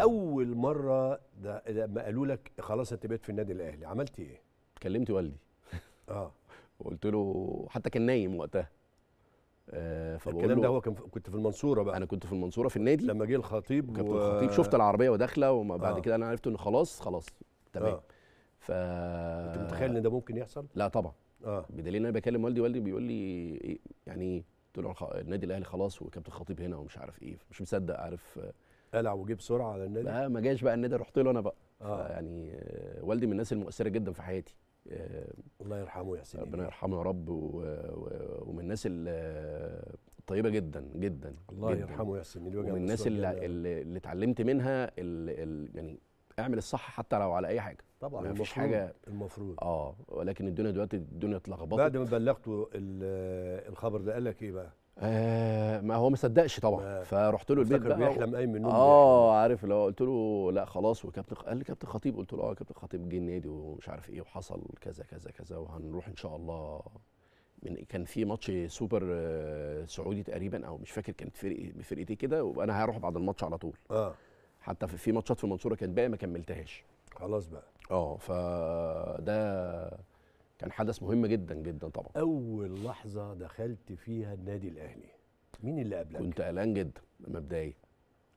اول مره ده لما قالوا لك خلاص انت بقيت في النادي الاهلي عملت ايه كلمت والدي اه وقلت له حتى كان نايم وقتها آه الكلام ده هو كان كنت في المنصوره بقى انا كنت في المنصوره في النادي لما جه الخطيب كابتن و... الخطيب شفت العربيه وداخله وبعد آه. كده انا عرفت ان خلاص خلاص تمام آه. ف كنت متخيل ان ده ممكن يحصل لا طبعا اه بدليل ان انا بكلم والدي والدي بيقول لي إيه، يعني قلت له النادي الاهلي خلاص وكابتن الخطيب هنا ومش عارف ايه مش مصدق عارف آه قلع وجه بسرعه على النادي ما جاش بقى النادي رحت له انا بقى آه. يعني والدي من الناس المؤثره جدا في حياتي آه، الله يرحمه يا سيدي ربنا يرحمه يا رب ومن الناس الطيبه جدا جدا الله جداً. يرحمه يا سيدي ومن الناس اللي, اللي اتعلمت منها اللي... اللي يعني اعمل الصح حتى لو على اي حاجه طبعا ما فيش حاجه المفروض اه ولكن الدنيا دلوقتي الدنيا اتلخبطت بعد ما بلغته الخبر ده قال لك ايه بقى آه، ما هو ما صدقش طبعا آه. فرحت له البيت بقى بيحلم اي من اه عارف اللي هو قلت له لا خلاص وكابتن قال لي كابتن خطيب قلت له اه كابتن خطيب جه النادي ومش عارف ايه وحصل كذا كذا كذا وهنروح ان شاء الله من كان في ماتش سوبر آه، سعودي تقريبا او مش فاكر كانت فرق فرقتي كده وانا هروح بعد الماتش على طول اه حتى في ماتشات في المنصوره كانت باقي ما كملتهاش خلاص بقى اه فده كان حدث مهم جدا جدا طبعا اول لحظه دخلت فيها النادي الاهلي مين اللي قبلك كنت قلقان جدا مبدئيا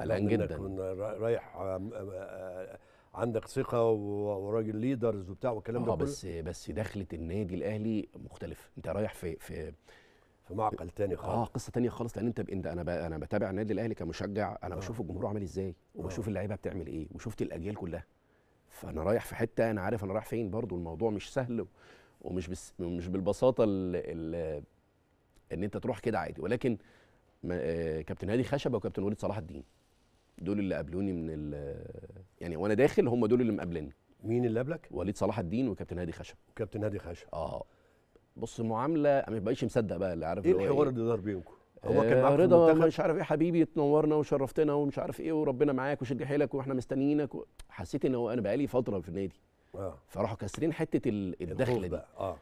قلقان جدا كنا رايح آه، آه، آه، عندك ثقه وراجل ليدرز وبتاع والكلام ده آه بس بس دخله النادي الاهلي مختلفه انت رايح في في في معقل تاني خالص اه قصه تانية خالص لان انت انت انا انا بتابع النادي الاهلي كمشجع انا آه. بشوف الجمهور عامل ازاي وبشوف آه. اللعيبه بتعمل ايه وشفت الاجيال كلها فانا رايح في حته انا عارف انا رايح فين برضو الموضوع مش سهل ومش بس مش بالبساطه ال ال ان انت تروح كده عادي ولكن آه، كابتن هادي خشبه وكابتن وليد صلاح الدين دول اللي قابلوني من ال يعني وانا داخل هم دول اللي مقابلني مين اللي قابلك؟ وليد صلاح الدين وكابتن هادي خشب كابتن هادي خشب اه بص معامله انا ما بقاش مصدق بقى اللي عارف ايه الحوار إيه. اللي دار بينكم؟ هو كان آه، معاك رضا مش عارف ايه حبيبي تنورنا وشرفتنا ومش عارف ايه وربنا معاك وشد حيلك واحنا مستنيينك حسيت ان هو انا بقالي فتره في النادي آه. فراحوا كاسرين حته الدخله دي آه.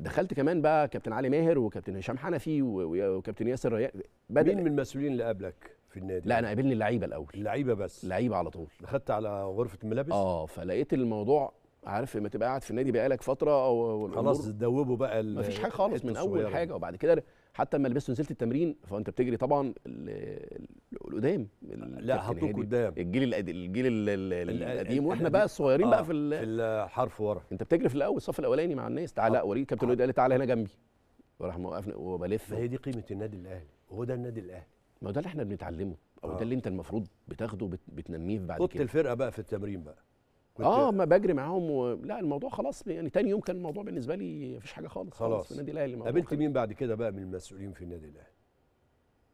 دخلت كمان بقى كابتن علي ماهر وكابتن هشام حنفي وكابتن ياسر ريان بدأ مين من المسؤولين اللي قابلك في النادي؟ لا انا قابلني اللعيبه الاول اللعيبه بس اللعيبه على طول دخلت على غرفه الملابس؟ اه فلقيت الموضوع عارف لما تبقى قاعد في النادي بقالك فتره او خلاص تدوبوا بقى مفيش حاجه خالص من اول حاجه وبعد كده حتى لما لبست ونزلت التمرين فانت بتجري طبعا القدام لا حطوك قدام الجيل الجيل القديم واحنا بقى الصغيرين بقى آه، في في الحرف ورا انت بتجري في الاول الصف الاولاني مع الناس تعالى آه اوريك كابتن وليد آه. قال لي تعالى هنا جنبي وراح موقفني وبلف هي دي قيمه النادي الاهلي وهو ده النادي الاهلي ما هو ده اللي احنا بنتعلمه او ده آه. اللي انت المفروض بتاخده بتنميه بعد كده الفرقه بقى في التمرين بقى اه ما بجري معاهم و... لا الموضوع خلاص يعني تاني يوم كان الموضوع بالنسبه لي مفيش حاجه خالص خلاص, خلاص في النادي الاهلي قابلت مين بعد كده بقى من المسؤولين في النادي الاهلي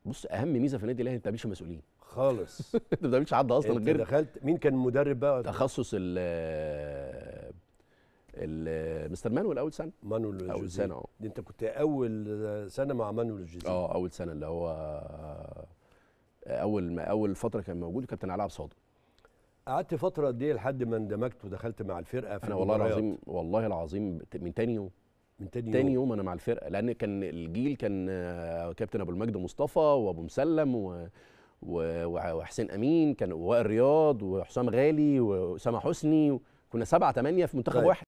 بص اهم ميزه في النادي الاهلي انت ما مسؤولين خالص انت ما بتعملش حد اصلا غير دخلت مين كان المدرب بقى تخصص ال مستر مانويل اول سنه مانويل اول سنه اه انت كنت اول سنه مع مانويل الجزيري اه اول سنه اللي هو آه، اول ما اول فتره كان موجود كابتن علاء صادق قعدت فتره قد ايه لحد ما اندمجت ودخلت مع الفرقه في انا والله العظيم والله العظيم من تاني يوم من تاني, تاني يوم. يوم انا مع الفرقه لان كان الجيل كان كابتن ابو المجد مصطفى وابو مسلم و وحسين امين كان وائل رياض وحسام غالي واسامه حسني كنا سبعه ثمانيه في منتخب طيب. واحد